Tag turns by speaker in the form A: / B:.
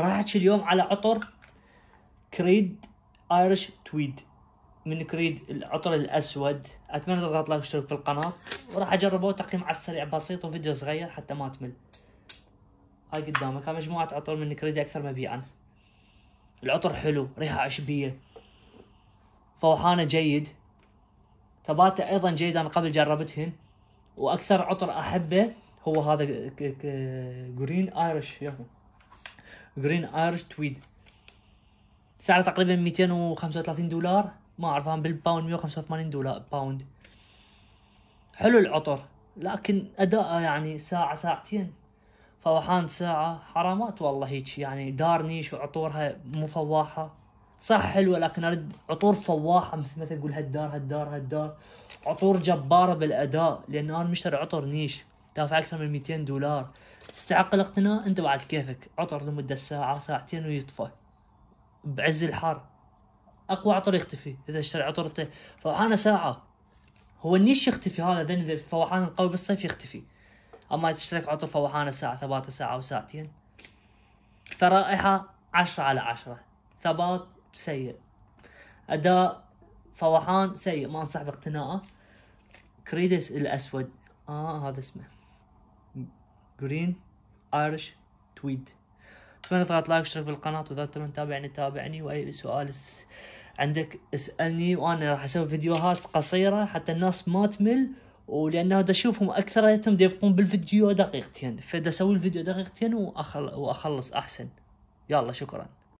A: راح احكي اليوم على عطر كريد ايرش تويد من كريد العطر الاسود اتمنى تضغط لايك واشترك في القناه وراح اجربه تقييم على السريع بسيط وفيديو صغير حتى ما تمل هاي قدامك هاي مجموعه عطر من كريد اكثر مبيعا العطر حلو ريحه عشبيه فوحانه جيد ثباته ايضا جيد انا قبل جربتهن واكثر عطر احبه هو هذا جرين ايرش يا اخي جرين ايرش تويد سعره تقريبا 235 دولار ما اعرفها بالباوند 185 دولار باوند حلو العطر لكن اداءه يعني ساعه ساعتين فوحان ساعة حرامات والله هيك يعني دارنيش وعطورها مو فواحة صح حلوة لكن ارد عطور فواحة مثل ما اقول هالدار هالدار هالدار عطور جبارة بالاداء لان انا مشتري عطر نيش دافع أكثر من 200 دولار استعق الاقتناء أنت بعد كيفك عطر لمدة ساعة ساعتين ويطفى بعز الحر أقوى عطر يختفي إذا اشتري عطر فوحانة ساعة هو النيش يختفي هذا ذن إذا فوحان القوي بالصيف يختفي أما تشترك عطر فوحانة ساعة ثباته ساعة وساعتين فرائحة عشرة على عشرة ثبات سيء أداء فوحان سيء ما أنصح باقتنائه كريدس الأسود آه هذا اسمه جرين ايرش تويد اتمنى تضغط لايك واشترك بالقناة واذا انت متابعني تابعني واي سؤال عندك اسألني وانا راح اسوي فيديوهات قصيرة حتى الناس ما تمل ولانه دا اشوفهم اكثريتهم يبقون بالفيديو دقيقتين فدا اسوي الفيديو دقيقتين وأخل... واخلص احسن يلا شكرا